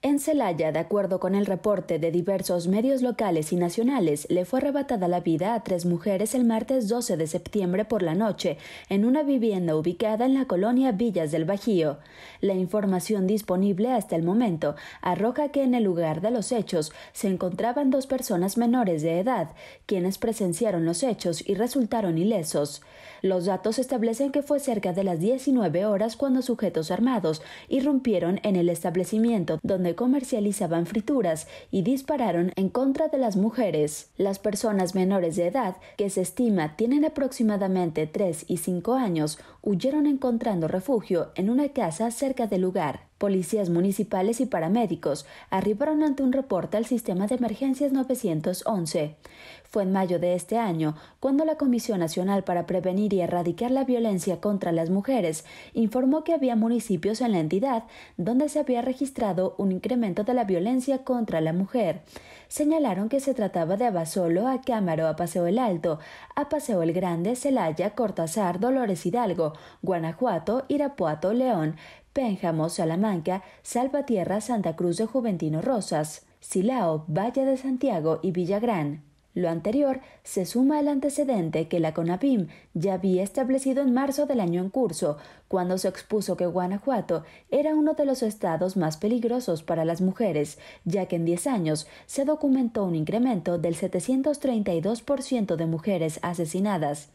En Celaya, de acuerdo con el reporte de diversos medios locales y nacionales, le fue arrebatada la vida a tres mujeres el martes 12 de septiembre por la noche en una vivienda ubicada en la colonia Villas del Bajío. La información disponible hasta el momento arroja que en el lugar de los hechos se encontraban dos personas menores de edad, quienes presenciaron los hechos y resultaron ilesos. Los datos establecen que fue cerca de las 19 horas cuando sujetos armados irrumpieron en el establecimiento donde comercializaban frituras y dispararon en contra de las mujeres. Las personas menores de edad, que se estima tienen aproximadamente tres y cinco años, huyeron encontrando refugio en una casa cerca del lugar. Policías municipales y paramédicos arribaron ante un reporte al sistema de emergencias 911. Fue en mayo de este año cuando la Comisión Nacional para Prevenir y Erradicar la Violencia contra las Mujeres informó que había municipios en la entidad donde se había registrado un incremento de la violencia contra la mujer. Señalaron que se trataba de Abasolo, Acámaro, a Paseo el Alto, a Paseo el Grande, Celaya, Cortazar, Dolores Hidalgo, Guanajuato, Irapuato, León, Pénjamo, Salamanca, Salvatierra, Santa Cruz de Juventino Rosas, Silao, Valle de Santiago y Villagrán. Lo anterior se suma al antecedente que la CONAPIM ya había establecido en marzo del año en curso, cuando se expuso que Guanajuato era uno de los estados más peligrosos para las mujeres, ya que en 10 años se documentó un incremento del 732% de mujeres asesinadas,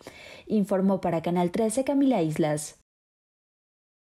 informó para Canal 13 Camila Islas.